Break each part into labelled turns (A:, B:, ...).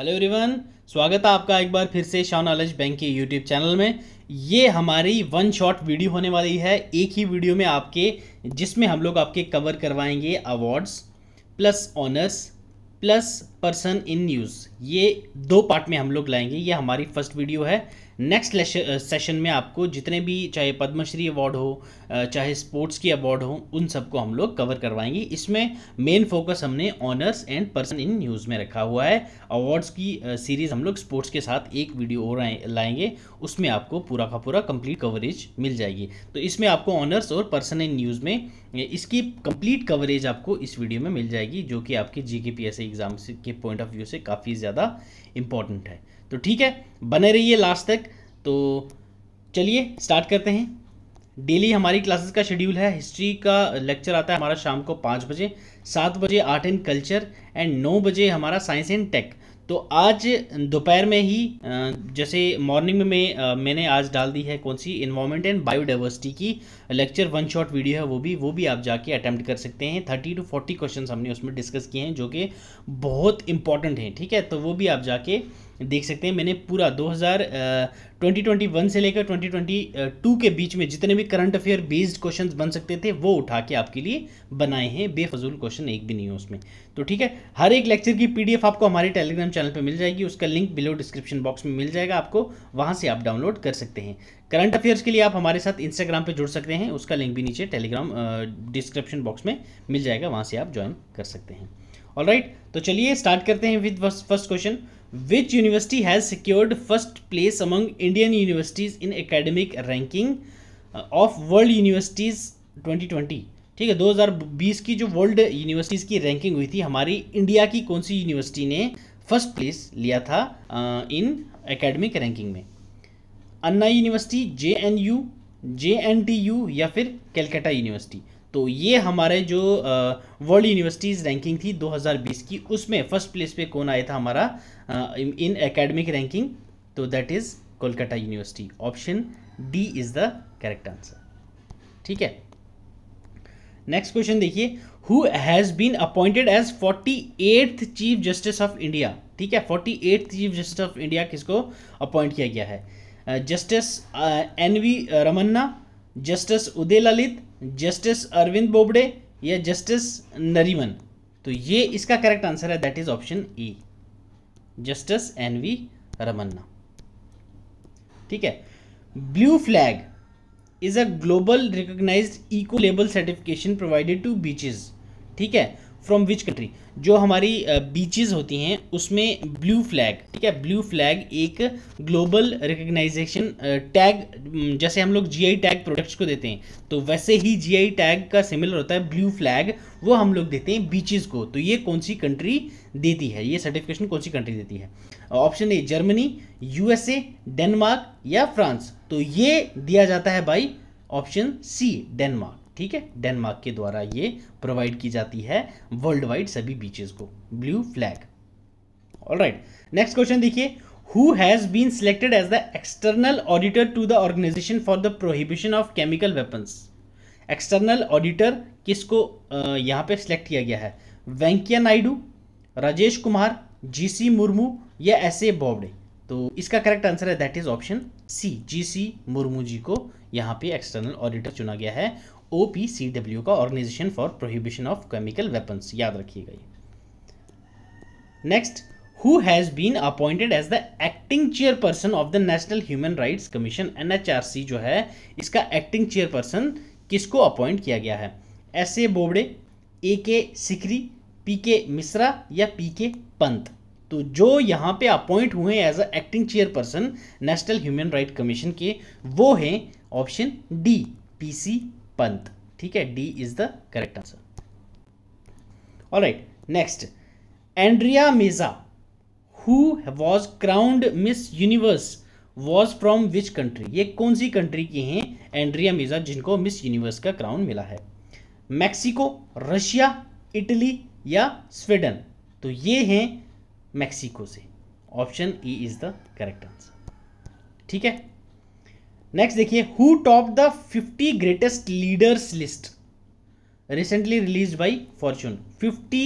A: Hello everyone स्वागत है आपका एक बार फिर से शाह नॉलेज बैंक के यूट्यूब चैनल में ये हमारी वन शॉट वीडियो होने वाली है एक ही वीडियो में आपके जिसमें हम लोग आपके कवर करवाएंगे awards plus honours plus person in news ये दो पार्ट में हम लोग लाएंगे ये हमारी फर्स्ट वीडियो है नेक्स्ट सेशन uh, में आपको जितने भी चाहे पद्मश्री अवार्ड हो uh, चाहे स्पोर्ट्स की अवार्ड हो उन सबको हम लोग कवर करवाएंगे इसमें मेन फोकस हमने honours and person in news में रखा हुआ है अवार्ड्स की सीरीज़ uh, हम लोग स्पोर्ट्स के साथ एक वीडियो और लाएंगे उसमें आपको पूरा का पूरा कंप्लीट कवरेज मिल जाएगी तो इसमें आपको ऑनर्स और पर्सन इन न्यूज़ में इसकी कंप्लीट कवरेज आपको इस वीडियो में मिल जाएगी जो कि आपके G K P S exam के पॉइंट ऑफ व्यू से काफ़ी ज़्यादा इंपॉर्टेंट है तो ठीक है बने रहिए लास्ट तक तो चलिए स्टार्ट करते हैं डेली हमारी क्लासेस का शेड्यूल है हिस्ट्री का लेक्चर आता है हमारा शाम को पाँच बजे सात बजे आर्ट एंड कल्चर एंड नौ बजे हमारा साइंस एंड टेक तो आज दोपहर में ही जैसे मॉर्निंग में मैंने आज डाल दी है कौन सी इन्वायरमेंट एंड बायोडाइवर्सिटी की लेक्चर वन शॉट वीडियो है वो भी वो भी आप जाके अटैम्प्ट कर सकते हैं थर्टी टू फोर्टी क्वेश्चन हमने उसमें डिस्कस किए हैं जो कि बहुत इंपॉर्टेंट हैं ठीक है तो वो भी आप जाके देख सकते हैं मैंने पूरा 2000 2021 से लेकर 2022 के बीच में जितने भी करंट अफेयर बेस्ड क्वेश्चन बन सकते थे वो उठा के आपके लिए बनाए हैं बेफजूल क्वेश्चन एक भी नहीं है उसमें तो ठीक है हर एक लेक्चर की पीडीएफ आपको हमारे टेलीग्राम चैनल पर मिल जाएगी उसका लिंक बिलो डिस्क्रिप्शन बॉक्स में मिल जाएगा आपको वहाँ से आप डाउनलोड कर सकते हैं करंट अफेयर्स के लिए आप हमारे साथ इंस्टाग्राम पे जुड़ सकते हैं उसका लिंक भी नीचे टेलीग्राम डिस्क्रिप्शन बॉक्स में मिल जाएगा वहाँ से आप ज्वाइन कर सकते हैं ऑल right, तो चलिए स्टार्ट करते हैं with first question which university has secured first place among Indian universities in academic ranking of world universities 2020 ठीक है 2020 की जो वर्ल्ड यूनिवर्सिटीज़ की रैंकिंग हुई थी हमारी इंडिया की कौन सी यूनिवर्सिटी ने फर्स्ट प्लेस लिया था इन एकेडमिक रैंकिंग में Anna university J N U J N T U या फिर कैलकटा यूनिवर्सिटी तो ये हमारे जो वर्ल्ड यूनिवर्सिटीज़ रैंकिंग थी 2020 की उसमें फर्स्ट प्लेस पे कौन आया था हमारा इन एकेडमिक रैंकिंग तो that is Kolkata university option D is the correct answer ठीक है नेक्स्ट क्वेश्चन देखिए who has been appointed as forty eighth chief justice of India ठीक है forty eighth chief justice of India किसको appoint किया गया है justice N V Ramana justice Uday Lalit justice Arvind Bobde या जस्टिस नरीमन तो ये इसका करेक्ट आंसर है that is option E justice N V Ramana ठीक है blue flag is a global recognise eco label certification provided to beaches ठीक है फ्रॉम विच कंट्री जो हमारी बीचेस होती हैं उसमें ब्लू फ्लैग ठीक है ब्लू फ्लैग एक ग्लोबल रिकग्नाइजेशन टैग जैसे हम लोग जीआई टैग प्रोडक्ट्स को देते हैं तो वैसे ही जीआई टैग का सिमिलर होता है ब्लू फ्लैग वो हम लोग देते हैं बीचेस को तो ये कौन सी कंट्री देती है ये सर्टिफिकेशन कौन सी कंट्री देती है option A Germany A Denmark या फ्रांस तो ये दिया जाता है बाई ऑप्शन सी डेनमार्क ठीक है डेनमार्क के द्वारा ये प्रोवाइड की जाती है वर्ल्ड वाइड सभी बीचेस को blue flag all right next question देखिए who has been selected as the external auditor to the organisation for the prohibition of chemical weapons external auditor किसको यहाँ पे सिलेक्ट किया गया है वेंकैया नायडू राजेश कुमार जीसी मुर्मू या एस ए बॉबडे तो इसका करेक्ट आंसर है that is option C G C Murmu ji को यहाँ पे एक्सटर्नल ऑडिटर चुना गया है ओ पी सी डब्ल्यू का organisation for prohibition of chemical weapons याद रखिएगा गई next who has been appointed as the acting chairperson of the national human rights commission N H R C जो है इसका एक्टिंग चेयरपर्सन किसको appoint किया गया है एस ए बोबड़े ए के सिकरी पी के मिश्रा या पी के पंत तो जो यहाँ पे अपॉइंट हुए as a acting chairperson national human right commission के वो हैं ऑप्शन डी पीसी पंत ठीक है D is the correct answer all right next Andrea Meza who was crowned Miss Universe was from which country ये कौन सी country की हैं Andrea मेजा जिनको मिस यूनिवर्स का क्राउन मिला है मैक्सिको रशिया इटली या स्वीडन तो ये हैं मैक्सिको से option E is the correct answer ठीक है नेक्स्ट देखिए who top the fifty greatest leaders list recently release by Fortune fifty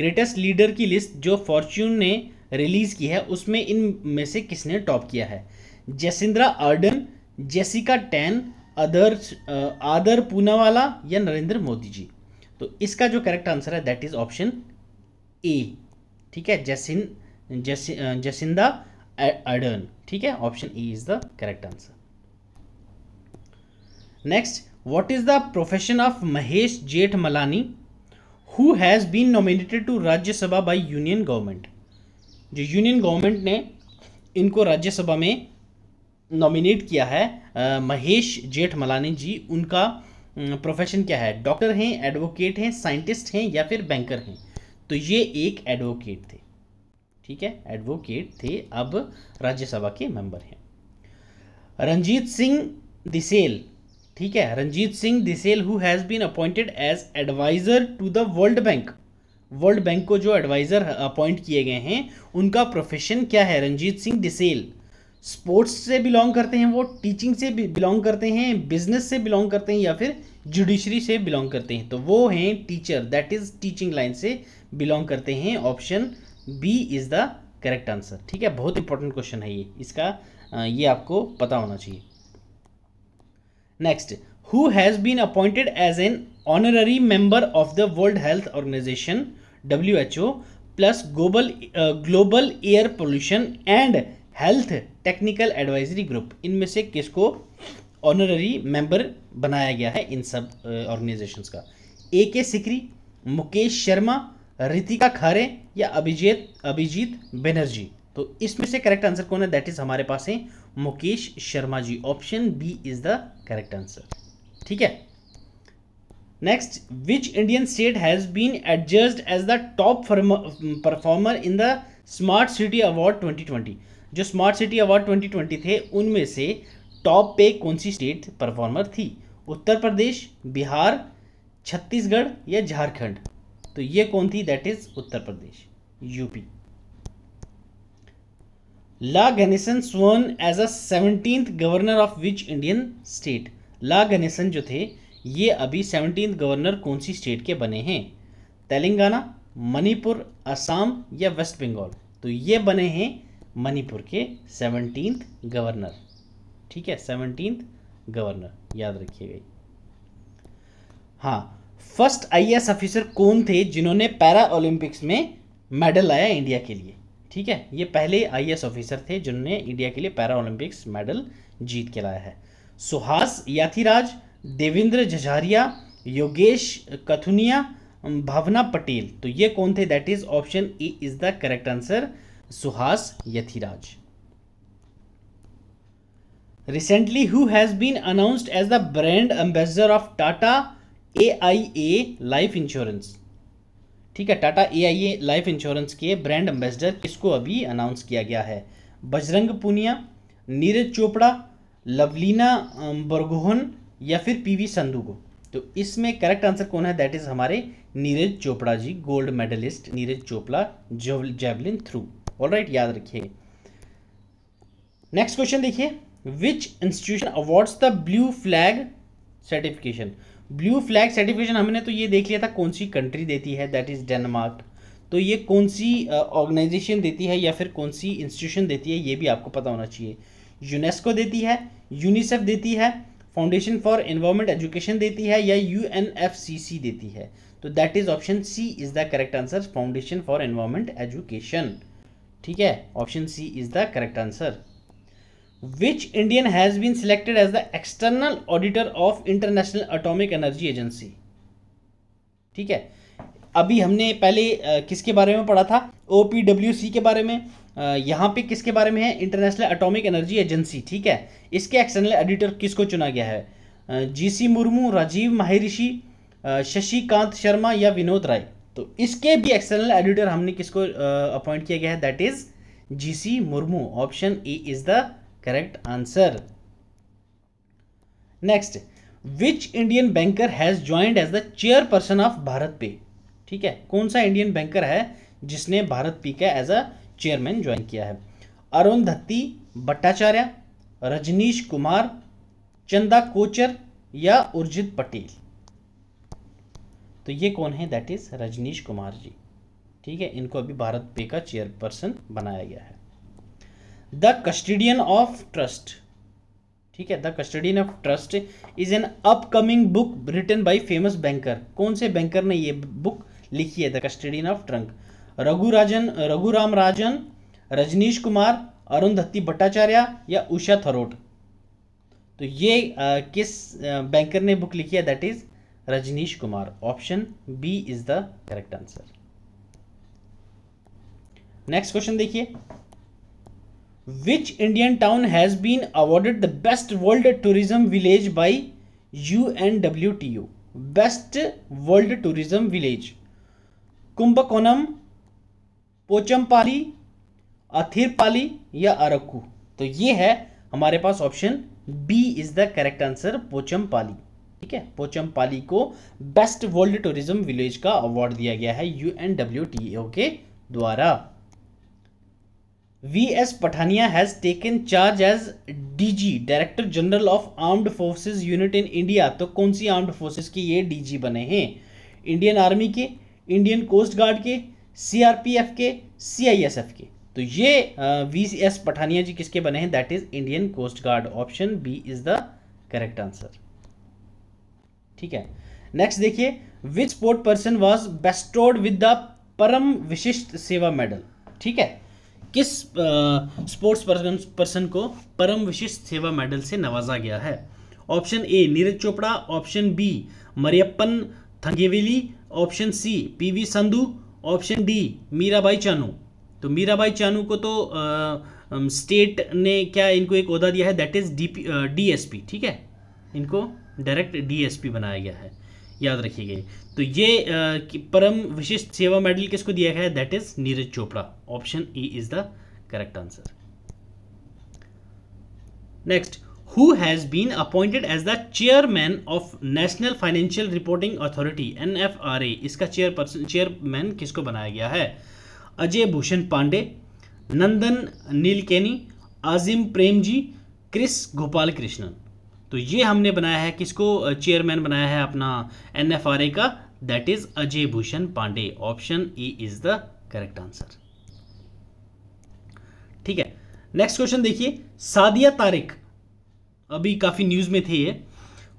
A: greatest leader की लिस्ट जो फॉर्च्यून ने रिलीज़ की है उसमें इन में से किसने टॉप किया है Jacinda Ardern Jessica Tan other Adar Poonawalla या नरेंद्र मोदी जी तो इसका जो करेक्ट आंसर है दैट इज़ ऑप्शन ए ठीक है जैसिन जैसिंदा आर्डन ठीक है option A is the correct answer next what is the profession of Mahesh Jethmalani who has been nominated to Rajya Sabha by union government जो यूनियन गवर्नमेंट ने इनको राज्यसभा में nominate किया है आ, महेश जेठमलानी जी उनका प्रोफेशन क्या है डॉक्टर हैं एडवोकेट हैं साइंटिस्ट हैं या फिर बैंकर हैं तो ये एक एडवोकेट थे ठीक है एडवोकेट थे अब राज्यसभा के मेंबर हैं रंजीत सिंह दिसेल ठीक है Ranjit Singh Disale who has been appointed as adviser to the world bank world bank को जो एडवाइज़र अपॉइंट किए गए हैं उनका प्रोफेशन क्या है रंजीत सिंह डिसेल स्पोर्ट्स से बिलोंग करते हैं वो टीचिंग से बिलोंग करते हैं बिजनेस से बिलोंग करते हैं या फिर जुडिशरी से बिलोंग करते हैं तो वो हैं teacher that is teaching line से बिलोंग करते हैं option B is the correct answer ठीक है बहुत इंपॉर्टेंट क्वेश्चन है ये इसका ये आपको पता होना चाहिए next who has been appointed as an honorary member of the world health organisation W H O plus global global air pollution and health technical advisory group इनमें से किसको ऑनररी मेंबर बनाया गया है इन सब ऑर्गेनाइजेशंस uh, का ए के सिकरी मुकेश शर्मा रितिका खारे या अभिजीत अभिजीत बनर्जी तो इसमें से करेक्ट आंसर कौन है दैट इज हमारे पास है Mukesh Sharma ji option B is the correct answer ठीक है next which Indian state has been adjust as the top performer in the smart city award 2020 जो स्मार्ट सिटी अवार्ड 2020 थे उनमें से टॉप पे कौन सी स्टेट परफॉर्मर थी उत्तर प्रदेश बिहार छत्तीसगढ़ या झारखंड तो ये कौन थी that is Uttar Pradesh UP La Ganesan sworn as a seventeen governor of which Indian state La Ganesan जो थे ये अभी सेवनटीन गवर्नर कौन सी स्टेट के बने हैं तेलंगाना मणिपुर असम या वेस्ट बंगाल तो ये बने हैं मणिपुर के सेवनटीन गवर्नर ठीक है सेवनटीन गवर्नर याद रखिएगा हाँ फर्स्ट आईएएस ऑफिसर कौन थे जिन्होंने पैरा ओलंपिक्स में मेडल लाया इंडिया के लिए ठीक है ये पहले आई ऑफिसर थे जिन्होंने इंडिया के लिए पैरा ओलंपिक्स मेडल जीत के लाया है सुहास याथीराज देवेंद्र झझारिया योगेश कथुनिया भावना पटेल तो ये कौन थे that is option E is the correct answer Suhas Yathiraj has been announced as the brand ambassador of Tata A I A life insurance ठीक है Tata A I A life insurance के ब्रांड एम्बेसडर इसको अभी अनाउंस किया गया है बजरंग पुनिया नीरज चोपड़ा लवलीना बरगोहन या फिर पी वी संधू को तो इसमें करेक्ट आंसर कौन है दैट इज़ हमारे Neeraj Chopra ji gold medalist Neeraj Chopra javelin throw all right याद रखिए नेक्स्ट क्वेश्चन देखिए which institution awards the blue flag certification blue flag certification हमने तो ये देख लिया था कौन सी कंट्री देती है दैट इज़ डेनमार्क तो ये कौन सी ऑर्गेनाइजेशन देती है या फिर कौन सी इंस्टीट्यूशन देती है ये भी आपको पता होना चाहिए यूनेस्को देती है यूनिसेफ देती है फाउंडेशन फॉर एनवायरमेंट एजुकेशन देती है या यू देती है तो that is option C is the correct answer Foundation for Environment Education ठीक है option C is the correct answer which Indian has been selected as the external auditor of International Atomic Energy Agency ठीक है अभी हमने पहले किसके बारे में पढ़ा था ओ के बारे में यहाँ पे किसके बारे में है इंटरनेशनल अटोमिक एनर्जी एजेंसी ठीक है इसके एक्सटर्नल एडिटर किसको चुना गया है जीसी मुर्मू राजीव महरिषि शशिकांत शर्मा या विनोद राय तो इसके भी एक्सटर्नल एडिटर हमने किसको अपॉइंट किया गया है that is GC Murmu option A is the correct answer next which Indian banker has joined as the chairperson of BharatPe ठीक है कौन सा इंडियन बैंकर है जिसने भारत पी का एज अ चेयरमैन ज्वाइन किया है अरुण धत्ती भट्टाचार्य रजनीश कुमार चंदा कोचर या उर्जित पटेल तो ये कौन है दैट इज रजनीश कुमार जी ठीक है इनको अभी भारत पे का चेयरपर्सन बनाया गया है द कस्टडियन ऑफ ट्रस्ट ठीक है the custodian of trust is an upcoming book written by famous banker कौन से बैंकर ने ये बुक लिखी है the custodian of trust Raghurajan Raghuram Rajan Rajnish Kumar धत्ती भट्टाचार्य या उषा थरोट तो ये आ, किस बैंकर ने बुक लिखी है that is Rajnish Kumar option B is the correct answer next question देखिए which Indian town has been awarded the best world tourism village by U N W T U best world tourism village Kumbakonam Pochampally Athirappilly या अरक्कू तो ये है हमारे पास option B is the correct answer Pochampally ठीक है पोचमपाली को बेस्ट वर्ल्ड टूरिज्म विलेज का अवार्ड दिया गया है टी ओ के द्वारा V S Pathania has taken charge as DG director general of armed forces unit in India तो कौन सी आर्म्ड फोर्सेस के ये डीजी बने हैं इंडियन आर्मी के इंडियन कोस्ट गार्ड के सीआरपीएफ के सीआईएसएफ के तो ये वी एस पठानिया जी किसके बने हैं that is Indian coast guard option B is the correct answer ठीक है नेक्स्ट देखिए which sport person was bestowed with the Param Vishisht सेवा मेडल ठीक है किस स्पोर्ट्स पर्सन पर्सन को परम विशिष्ट सेवा मेडल से नवाजा गया है option A Neeraj Chopra option B Mariyappan Thangavelu option C PV Sindhu option D Mirabai Chanu तो मीराबाई चानू को तो आ, स्टेट ने क्या इनको एक अहदा दिया है दैट इज़ डी डीएसपी ठीक है इनको डायरेक्ट डीएसपी बनाया गया है याद रखिएगा तो ये परम विशिष्ट सेवा मेडल किसको दिया गया है that is Neeraj Chopra option E is the correct answer next who has been appointed as the chairman of National Financial Reporting Authority N F R A इसका चेयरपर्सन चेयरमैन किसको बनाया गया है अजय भूषण पांडे नंदन नीलकेनी आजिम प्रेम जी क्रिस गोपाल कृष्णन तो ये हमने बनाया है किसको चेयरमैन बनाया है अपना एन एफ आर ए का that is Ajay Bhushan Pandey option E is the correct answer ठीक है नेक्स्ट क्वेश्चन देखिए सादिया तारिक अभी काफ़ी न्यूज़ में थे ये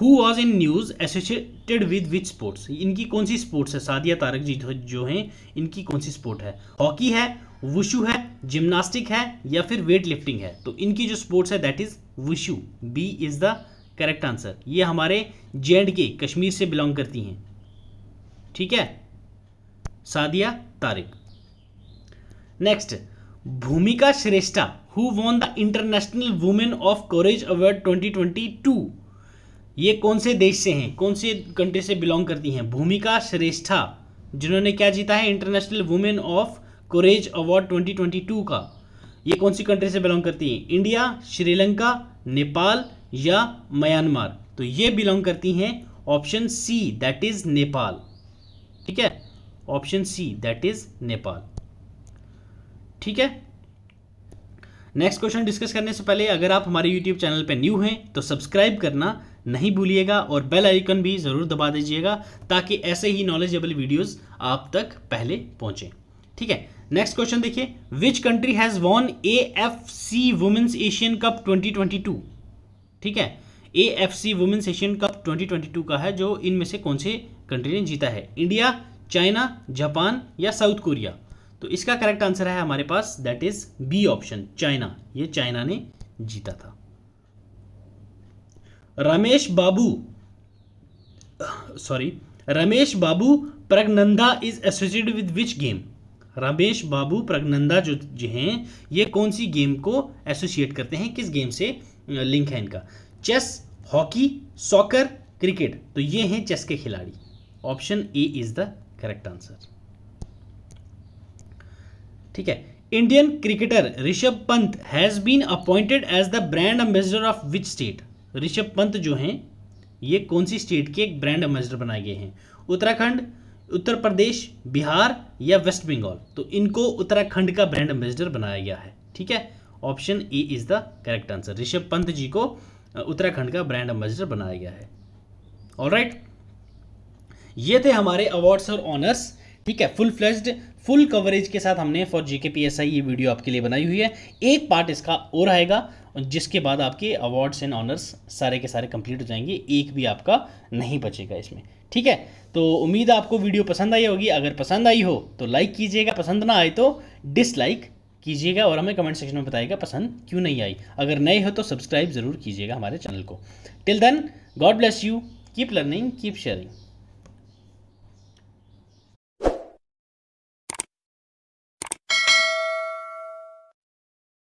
A: who was in news associated with which sports इनकी कौन सी स्पोर्ट्स है सादिया तारक जी जो हैं इनकी कौन सी स्पोर्ट है हॉकी है वुशु है जिम्नास्टिक है या फिर वेट लिफ्टिंग है तो इनकी जो स्पोर्ट्स है that is wushu B is the correct answer ये हमारे जे एंड के कश्मीर से बिलोंग करती हैं ठीक है Sadia Tariq next Bhumika Shrestha who won the International Women of Courage award 2022 ये कौन से देश से हैं कौन से कंट्री से बिलोंग करती हैं भूमिका श्रेष्ठा जिन्होंने क्या जीता है International Women of Courage award 2022 का ये कौन सी कंट्री से बिलोंग करती हैं इंडिया श्रीलंका नेपाल या म्यांमार तो ये बिलोंग करती हैं option C that is Nepal ठीक है option C that is Nepal ठीक है नेक्स्ट क्वेश्चन डिस्कस करने से पहले अगर आप हमारे यूट्यूब चैनल पर न्यू हैं तो सब्सक्राइब करना नहीं भूलिएगा और बेल आइकन भी ज़रूर दबा दीजिएगा ताकि ऐसे ही नॉलेजेबल वीडियोस आप तक पहले पहुंचे ठीक है नेक्स्ट क्वेश्चन देखिए which country has won A F C women's Asian cup 2022 ठीक है A F C women's Asian cup 2022 का है जो इनमें से कौन से कंट्री ने जीता है इंडिया चाइना जापान या साउथ कोरिया तो इसका करेक्ट आंसर है हमारे पास that is B option China ये चाइना ने जीता था Ramesh Babu sorry Ramesh Babu Praggnanandhaa is associated with which game Ramesh Babu Praggnanandhaa जो हैं ये कौन सी गेम को एसोसिएट करते हैं किस गेम से लिंक है इनका चेस हॉकी सॉकर क्रिकेट तो ये हैं चेस के खिलाड़ी option A is the correct answer ठीक है Indian cricketer Rishabh Pant has been appointed as the brand ambassador of which state Rishabh Pant जो हैं ये कौन सी स्टेट के एक ब्रांड एम्बेसडर बनाए गए हैं उत्तराखंड उत्तर प्रदेश बिहार या वेस्ट बंगाल तो इनको उत्तराखंड का ब्रांड एम्बेसडर बनाया गया है ठीक है option A is the correct answer Rishabh Pant ji को उत्तराखंड का ब्रांड एम्बेसडर बनाया गया है ऑल right? ये थे हमारे अवार्ड्स और ऑनर्स ठीक है फुल फ्लैश्ड फुल कवरेज के साथ हमने for GK P S I ये वीडियो आपके लिए बनाई हुई है एक पार्ट इसका और आएगा जिसके बाद आपके अवार्ड्स एंड ऑनर्स सारे के सारे कंप्लीट हो जाएंगे एक भी आपका नहीं बचेगा इसमें ठीक है तो उम्मीद आपको वीडियो पसंद आई होगी अगर पसंद आई हो तो लाइक कीजिएगा पसंद ना आए तो डिसलाइक कीजिएगा और हमें कमेंट सेक्शन में बताइएगा पसंद क्यों नहीं आई अगर नए हो तो सब्सक्राइब ज़रूर कीजिएगा हमारे चैनल को till then God bless you keep learning keep sharing